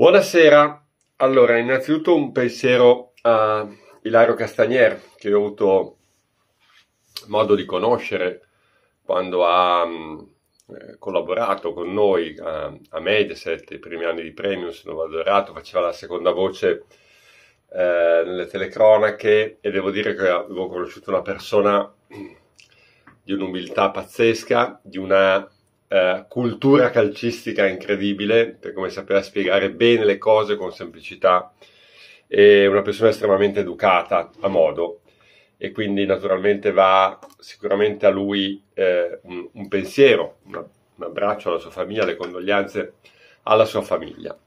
Buonasera, allora innanzitutto un pensiero a Ilario Castagnier che ho avuto modo di conoscere quando ha mm, eh, collaborato con noi a, a Mediaset, i primi anni di Premium, se non vado errato, faceva la seconda voce eh, nelle telecronache e devo dire che avevo conosciuto una persona di un'umiltà pazzesca, di una eh, cultura calcistica incredibile, per come sapeva spiegare bene le cose con semplicità, e una persona estremamente educata a modo e quindi naturalmente va sicuramente a lui eh, un, un, pensiero, una, un abbraccio alla sua famiglia, le condoglianze alla sua famiglia.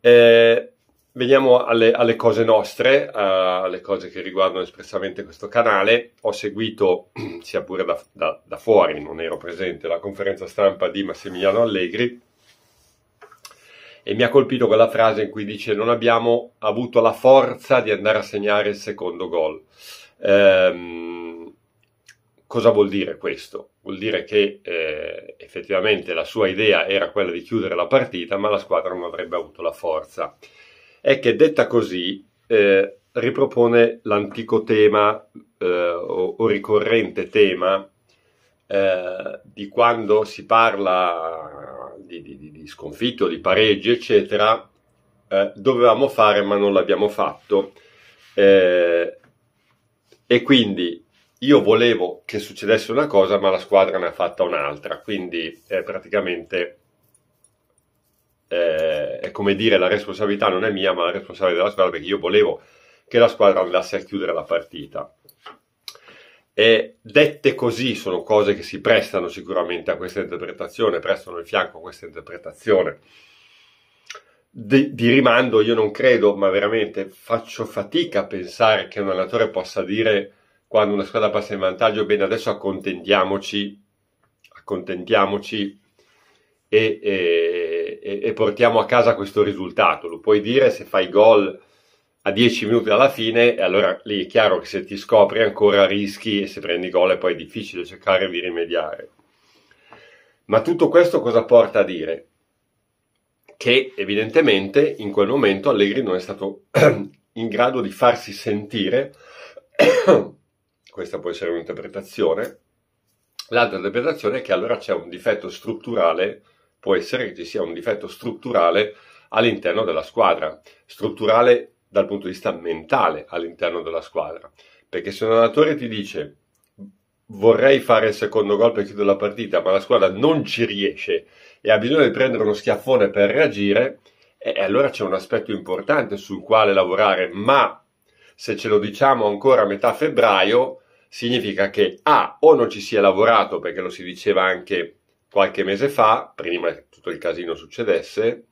Eh, Veniamo alle, alle cose nostre, uh, alle cose che riguardano espressamente questo canale. Ho seguito, sia pure da, da, da fuori, non ero presente, la conferenza stampa di Massimiliano Allegri e mi ha colpito quella frase in cui dice non abbiamo avuto la forza di andare a segnare il secondo gol. Ehm, cosa vuol dire questo? Vuol dire che eh, effettivamente la sua idea era quella di chiudere la partita, ma la squadra non avrebbe avuto la forza è che detta così eh, ripropone l'antico tema eh, o, o, ricorrente tema eh, di quando si parla di, di, di sconfitto, di pareggi, eccetera, eh, dovevamo fare ma non l'abbiamo fatto. Eh, e quindi io volevo che succedesse una cosa, ma la squadra ne ha fatta un'altra, quindi eh, praticamente eh, è come dire la responsabilità non è mia ma la responsabilità della squadra perché io volevo che la squadra andasse a chiudere la partita. E dette così sono cose che si prestano sicuramente a questa interpretazione, prestano il fianco a questa interpretazione. Di, di, rimando io non credo, ma veramente faccio fatica a pensare che un allenatore possa dire quando una squadra passa in vantaggio, bene adesso accontentiamoci, accontentiamoci e, e e, e, portiamo a casa questo risultato. Lo puoi dire se fai gol a 10 minuti dalla fine, e allora lì è chiaro che se ti scopri ancora rischi e se prendi gol è poi difficile cercare di rimediare. Ma tutto questo cosa porta a dire? Che evidentemente in quel momento Allegri non è stato in grado di farsi sentire, questa può essere un'interpretazione, l'altra interpretazione è che allora c'è un difetto strutturale può essere che ci sia un difetto strutturale all'interno della squadra, strutturale dal punto di vista mentale all'interno della squadra, perché se un allenatore ti dice vorrei fare il secondo gol per chiudere la partita, ma la squadra non ci riesce e ha bisogno di prendere uno schiaffone per reagire, e allora c'è un aspetto importante sul quale lavorare, ma se ce lo diciamo ancora a metà febbraio, significa che A, o non ci si è lavorato, perché lo si diceva anche qualche mese fa, prima che tutto il casino succedesse,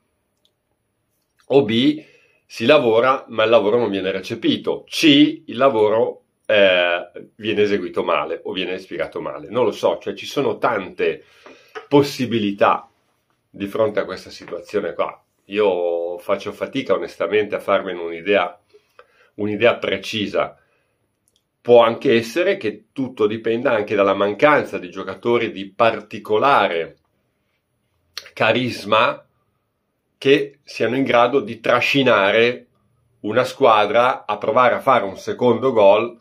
o B, si lavora ma il lavoro non viene recepito, C, il lavoro eh, viene eseguito male o viene spiegato male, non lo so, cioè ci sono tante possibilità di fronte a questa situazione qua. Io faccio fatica onestamente a farmene un'idea, un'idea precisa Può anche essere che tutto dipenda anche dalla mancanza di giocatori di particolare carisma che siano in grado di trascinare una squadra a provare a fare un secondo gol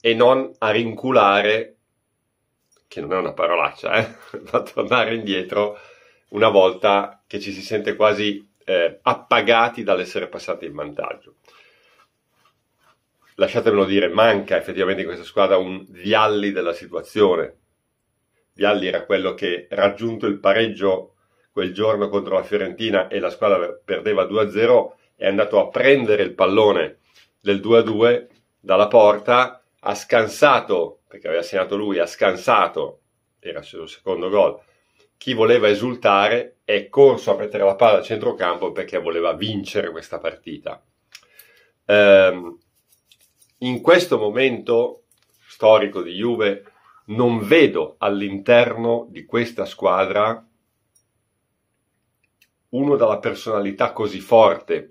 e non a rinculare, che non è una parolaccia, eh? tornare indietro una volta che ci si sente quasi eh, appagati dall'essere passati in vantaggio lasciatemelo dire, manca effettivamente in questa squadra un Vialli della situazione. Vialli era quello che raggiunto il pareggio quel giorno contro la Fiorentina e la squadra perdeva 2-0, è andato a prendere il pallone del 2-2 dalla porta, ha scansato, perché aveva segnato lui, ha scansato, era il suo secondo gol, chi voleva esultare è corso a mettere la palla al centrocampo perché voleva vincere questa partita. Ehm, in questo momento storico di Juve non vedo all'interno di questa squadra uno dalla personalità così forte.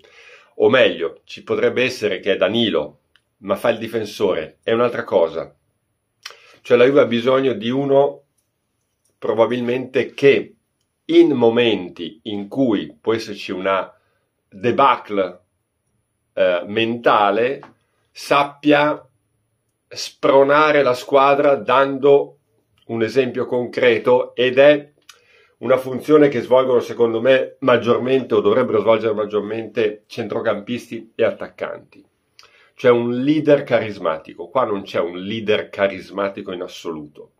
O meglio, ci potrebbe essere che è Danilo, ma fa il difensore, è un'altra cosa. Cioè la Juve ha bisogno di uno probabilmente che in momenti in cui può esserci una debacle eh, mentale, sappia spronare la squadra dando un esempio concreto ed è una funzione che svolgono secondo me maggiormente o dovrebbero svolgere maggiormente centrocampisti e attaccanti. Cioè un leader carismatico. Qua non c'è un leader carismatico in assoluto.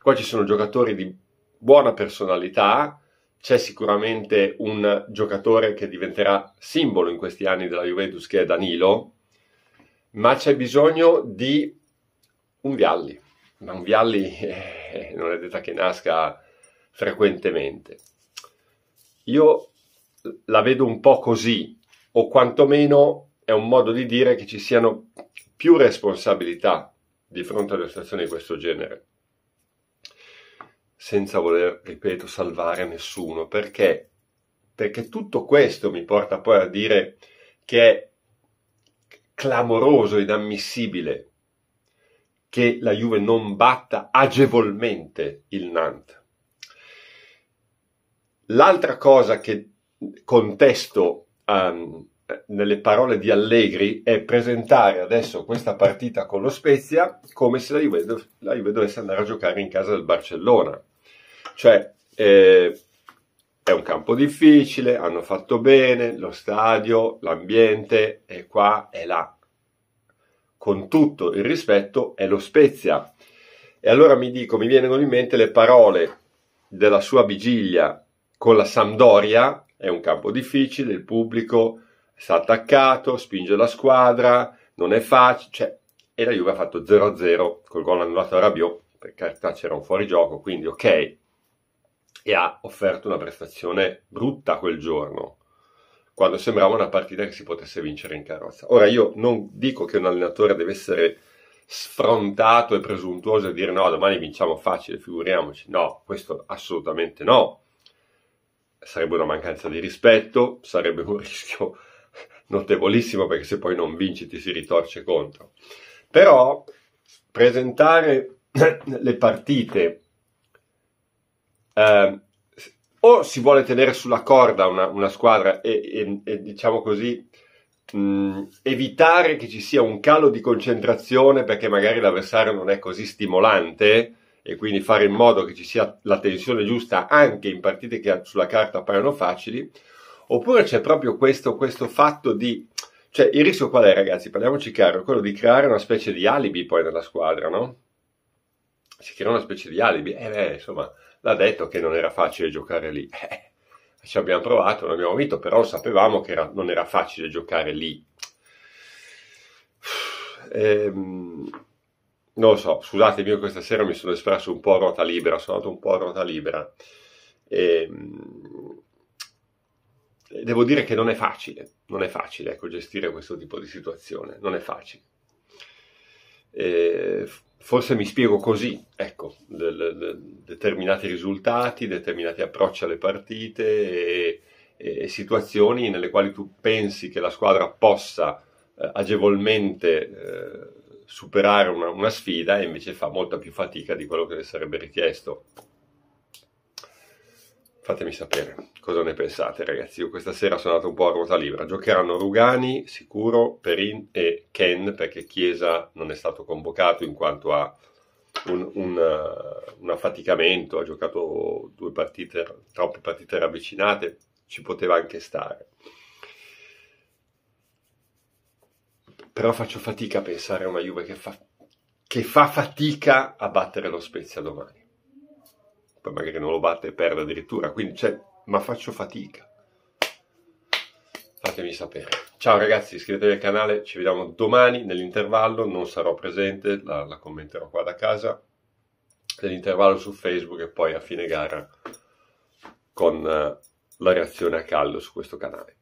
Qua ci sono giocatori di buona personalità, c'è sicuramente un giocatore che diventerà simbolo in questi anni della Juventus che è Danilo, ma c'è bisogno di un Vialli, ma un Vialli eh, non è detta che nasca frequentemente. Io la vedo un po' così, o quantomeno è un modo di dire che ci siano più responsabilità di fronte a una situazione di questo genere, senza voler, ripeto, salvare nessuno, perché? Perché tutto questo mi porta poi a dire che è clamoroso, inammissibile che la Juve non batta agevolmente il Nantes. L'altra cosa che contesto um, nelle parole di Allegri è presentare adesso questa partita con lo Spezia come se la Juve, la Juve dovesse andare a giocare in casa del Barcellona. Cioè, eh, è un campo difficile, hanno fatto bene, lo stadio, l'ambiente, è qua e là. Con tutto il rispetto è lo Spezia. E allora mi dico, mi vengono in mente le parole della sua vigilia con la Sampdoria, è un campo difficile, il pubblico sta attaccato, spinge la squadra, non è facile, cioè, e la Juve ha fatto 0-0 col gol annullato a Rabiot, per carità c'era un fuorigioco, quindi ok, e ha offerto una prestazione brutta quel giorno, quando sembrava una partita che si potesse vincere in carrozza. Ora io non dico che un allenatore deve essere sfrontato e presuntuoso e dire no, domani vinciamo facile, figuriamoci. No, questo assolutamente no. Sarebbe una mancanza di rispetto, sarebbe un rischio notevolissimo perché se poi non vinci ti si ritorce contro. Però presentare le partite eh, o si vuole tenere sulla corda una, una squadra e, e, e, diciamo così mh, mm, evitare che ci sia un calo di concentrazione perché magari l'avversario non è così stimolante e quindi fare in modo che ci sia la tensione giusta anche in partite che sulla carta appaiono facili, oppure c'è proprio questo, questo fatto di... Cioè, il rischio qual è, ragazzi? Parliamoci chiaro, quello di creare una specie di alibi poi nella squadra, no? Si crea una specie di alibi. Eh beh, insomma, l'ha detto che non era facile giocare lì. Eh, ci abbiamo provato, non abbiamo vinto, però sapevamo che era, non era facile giocare lì. Ehm, non lo so, scusatemi, io questa sera mi sono espresso un po' a ruota libera, sono andato un po' a ruota libera. Ehm, devo dire che non è facile, non è facile ecco, gestire questo tipo di situazione, non è facile. Eh, forse mi spiego così, ecco, de, de, de, determinati risultati, determinati approcci alle partite e, e, situazioni nelle quali tu pensi che la squadra possa eh, agevolmente eh, superare una, una sfida e invece fa molta più fatica di quello che le sarebbe richiesto. Fatemi sapere cosa ne pensate, ragazzi. Io questa sera sono andato un po' a ruota libera. Giocheranno Rugani, sicuro, Perin e Ken, perché Chiesa non è stato convocato in quanto ha un, un, uh, un affaticamento, ha giocato due partite, troppe partite ravvicinate, ci poteva anche stare. Però faccio fatica a pensare a una Juve che fa, che fa fatica a battere lo Spezia domani poi magari non lo batte e perde addirittura, quindi cioè, ma faccio fatica. Fatemi sapere. Ciao ragazzi, iscrivetevi al canale, ci vediamo domani nell'intervallo, non sarò presente, la, la commenterò qua da casa, nell'intervallo su Facebook e poi a fine gara con eh, la reazione a caldo su questo canale.